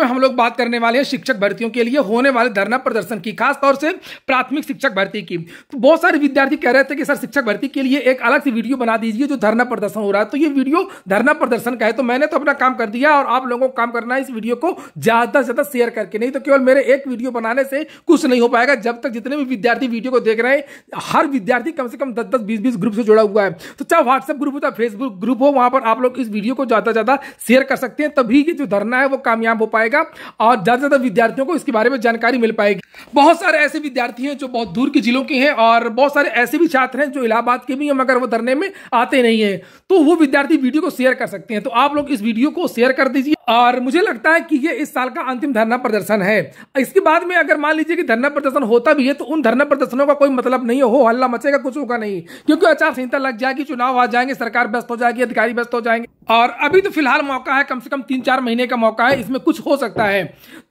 हम लोग बात करने वाले हैं शिक्षक भर्तियों के लिए होने वाले धरना प्रदर्शन की खासतौर से प्राथमिक शिक्षक भर्ती की तो बहुत सारे विद्यार्थी कह रहे थे कि सर शिक्षक भर्ती के लिए एक अलग से वीडियो बना दीजिए जो धरना प्रदर्शन हो रहा है तो ये वीडियो धरना प्रदर्शन का है तो मैंने तो अपना काम कर दिया और आप लोगों को काम करना है इस वीडियो को ज्यादा से ज्यादा शेयर करके नहीं तो केवल मेरे एक वीडियो बनाने से कुछ नहीं हो पाएगा जब तक जितने भी विद्यार्थी वीडियो को देख रहे हैं हर विद्यार्थी कम से कम दस दस बीस बीस ग्रुप से जुड़ा हुआ है तो चाहे व्हाट्सएप ग्रुप हो चाहे फेसबुक ग्रुप हो वहां पर आप लोग इस वीडियो को ज्यादा से ज्यादा शेयर कर सकते हैं तभी जो धरना है वो कामयाब हो पाए पाएगा और ज़्यादा से ज़्यादा विद्यार्थियों को इसके बारे में जानकारी मिल पाएगी बहुत सारे ऐसे विद्यार्थी हैं जो बहुत दूर के जिलों के हैं और बहुत सारे ऐसे भी छात्र हैं जो इलाहाबाद के भी हैं मगर वो धरने में आते नहीं है तो वो विद्यार्थी वीडियो को शेयर कर सकते हैं तो आप लोग इस वीडियो को शेयर कर दीजिए और मुझे लगता है कि ये इस साल का अंतिम धरना प्रदर्शन है इसके बाद में अगर मान लीजिए कि धरना प्रदर्शन होता भी है तो उन धरना प्रदर्शनों का कोई मतलब नहीं हो हल्ला मचेगा कुछ होगा नहीं क्योंकि आचार संहिता लग जाएगी चुनाव आ जाएंगे सरकार व्यस्त हो जाएगी अधिकारी व्यस्त हो जाएंगे और अभी तो फिलहाल मौका है कम से कम तीन चार महीने का मौका है इसमें कुछ हो सकता है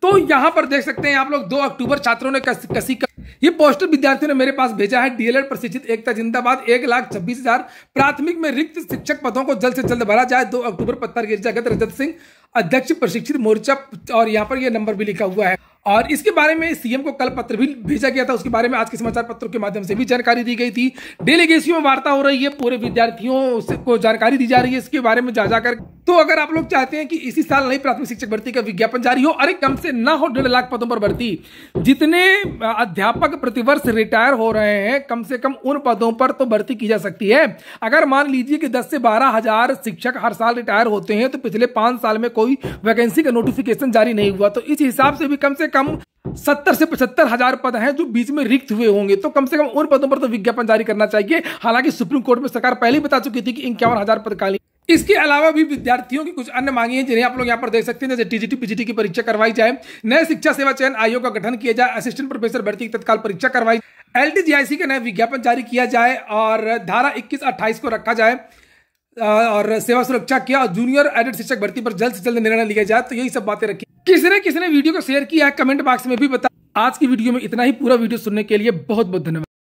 तो यहाँ पर देख सकते हैं आप लोग दो अक्टूबर छात्रों ने कस, कसी कर... ये पोस्टर विद्यार्थियों ने मेरे पास भेजा है डीएलएड प्रशिक्षित एकता जिंदाबाद एक लाख छब्बीस हजार प्राथमिक में रिक्त शिक्षक पदों को जल्द से जल्द भरा जाए दो अक्टूबर पत्थर गिरजागत रजत सिंह अध्यक्ष प्रशिक्षित मोर्चा और यहाँ पर यह नंबर भी लिखा हुआ है और इसके बारे में सीएम को कल पत्र भी भेजा गया था उसके बारे में आज के समाचार पत्रों के माध्यम से भी जानकारी दी गई थी डेलीगेसियों में वार्ता हो रही है पूरे विद्यार्थियों को जानकारी दी जा रही है इसके बारे में जा जाकर तो अगर आप लोग चाहते हैं कि इसी साल नई प्राथमिक शिक्षक भर्ती का विज्ञापन जारी हो अरे कम से न हो डेढ़ लाख पदों पर भर्ती जितने अध्यापक प्रतिवर्ष रिटायर हो रहे हैं कम से कम उन पदों पर तो भर्ती की जा सकती है अगर मान लीजिए कि दस से बारह हजार शिक्षक हर साल रिटायर होते हैं तो पिछले पांच साल में कोई वैकेंसी का नोटिफिकेशन जारी नहीं हुआ तो इस हिसाब से भी कम से कम सत्तर से पचहत्तर हजार पद हैं जो बीच में रिक्त हुए होंगे तो कम से कम उन पदों पर तो विज्ञापन जारी करना चाहिए हालांकि सुप्रीम कोर्ट में सरकार पहले ही बता चुकी थी कि इक्यावन हजार पद खाली इसके अलावा भी विद्यार्थियों की कुछ अन्य मांगे हैं जिन्हें आप लोग यहाँ पर देख सकते हैं जैसे टीजीटी पीजीटी की परीक्षा करवाई जाए नए शिक्षा सेवा चयन आयोग का गठन किया जाए असिस्टेंट प्रोफेसर भर्ती की तत्काल परीक्षा करवाई एल जी आई सी का नया विज्ञापन जारी किया जाए और धारा इक्कीस अट्ठाईस को रखा जाए और सेवा सुरक्षा किया जूनियर एडेड शिक्षक भर्ती पर जल्द से जल्द निर्णय लिया जाए तो यही सब बातें रखी किसने किसने वीडियो को शेयर किया है कमेंट बॉक्स में भी बता आज की वीडियो में इतना ही पूरा वीडियो सुनने के लिए बहुत बहुत धन्यवाद